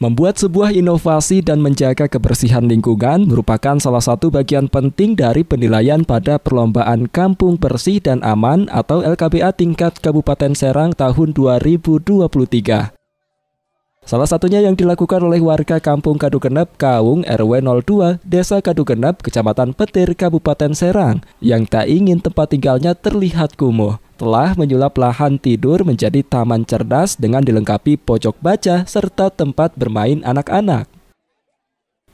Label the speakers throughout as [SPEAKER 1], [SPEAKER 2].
[SPEAKER 1] Membuat sebuah inovasi dan menjaga kebersihan lingkungan merupakan salah satu bagian penting dari penilaian pada Perlombaan Kampung Bersih dan Aman atau LKBA tingkat Kabupaten Serang tahun 2023. Salah satunya yang dilakukan oleh warga Kampung Kadugenep Kaung RW 02 Desa Kadugenep Kecamatan Petir Kabupaten Serang yang tak ingin tempat tinggalnya terlihat kumuh telah menyulap lahan tidur menjadi taman cerdas dengan dilengkapi pojok baca serta tempat bermain anak-anak.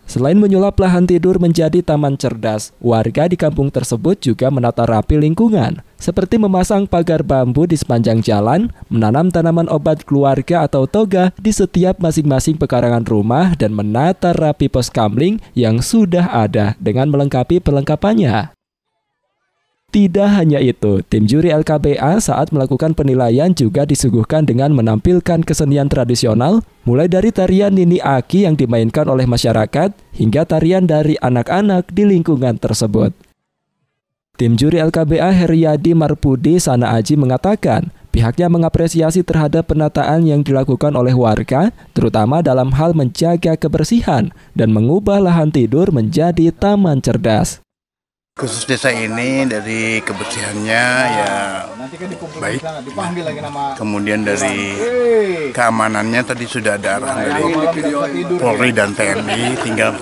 [SPEAKER 1] Selain menyulap lahan tidur menjadi taman cerdas, warga di kampung tersebut juga menata rapi lingkungan, seperti memasang pagar bambu di sepanjang jalan, menanam tanaman obat keluarga atau toga di setiap masing-masing pekarangan rumah, dan menata rapi pos kamling yang sudah ada dengan melengkapi perlengkapannya. Tidak hanya itu, tim juri LKBA saat melakukan penilaian juga disuguhkan dengan menampilkan kesenian tradisional, mulai dari tarian Nini Aki yang dimainkan oleh masyarakat, hingga tarian dari anak-anak di lingkungan tersebut. Tim juri LKBA Heriadi Marpudi Sana Aji mengatakan, pihaknya mengapresiasi terhadap penataan yang dilakukan oleh warga, terutama dalam hal menjaga kebersihan dan mengubah lahan tidur menjadi taman cerdas.
[SPEAKER 2] Khusus desa ini dari kebersihannya ya baik. Kemudian dari keamanannya tadi sudah ada arahan dari Polri dan TNI, tinggal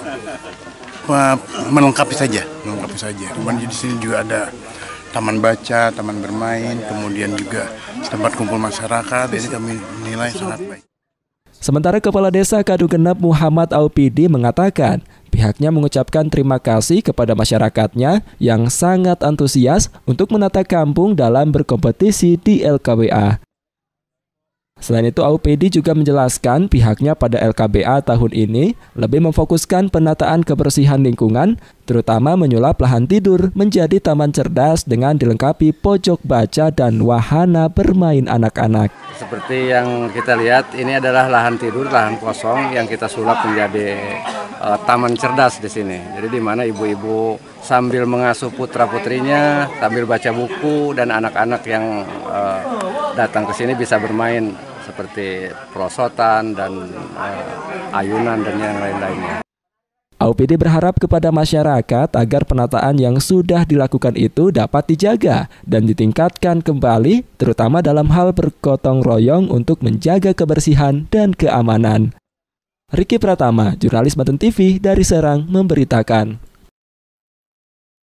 [SPEAKER 2] melengkapi saja, melengkapi saja. Kemudian di sini juga ada taman baca, taman bermain, kemudian juga tempat kumpul masyarakat. Jadi kami nilai sangat baik.
[SPEAKER 1] Sementara Kepala Desa Kadu Muhammad Aupidi mengatakan, Pihaknya mengucapkan terima kasih kepada masyarakatnya yang sangat antusias untuk menata kampung dalam berkompetisi di LKWA. Selain itu, AUPD juga menjelaskan pihaknya pada LKBA tahun ini lebih memfokuskan penataan kebersihan lingkungan, terutama menyulap lahan tidur menjadi taman cerdas dengan dilengkapi pojok baca dan wahana bermain anak-anak.
[SPEAKER 3] Seperti yang kita lihat, ini adalah lahan tidur, lahan kosong yang kita sulap menjadi uh, taman cerdas di sini. Jadi di mana ibu-ibu sambil mengasuh putra putrinya, sambil baca buku dan anak-anak yang uh, datang ke sini bisa bermain seperti prosotan dan uh, ayunan dan yang lain-lainnya.
[SPEAKER 1] AUPD berharap kepada masyarakat agar penataan yang sudah dilakukan itu dapat dijaga dan ditingkatkan kembali, terutama dalam hal bergotong royong untuk menjaga kebersihan dan keamanan. Riki Pratama, jurnalis Banten TV dari Serang, memberitakan.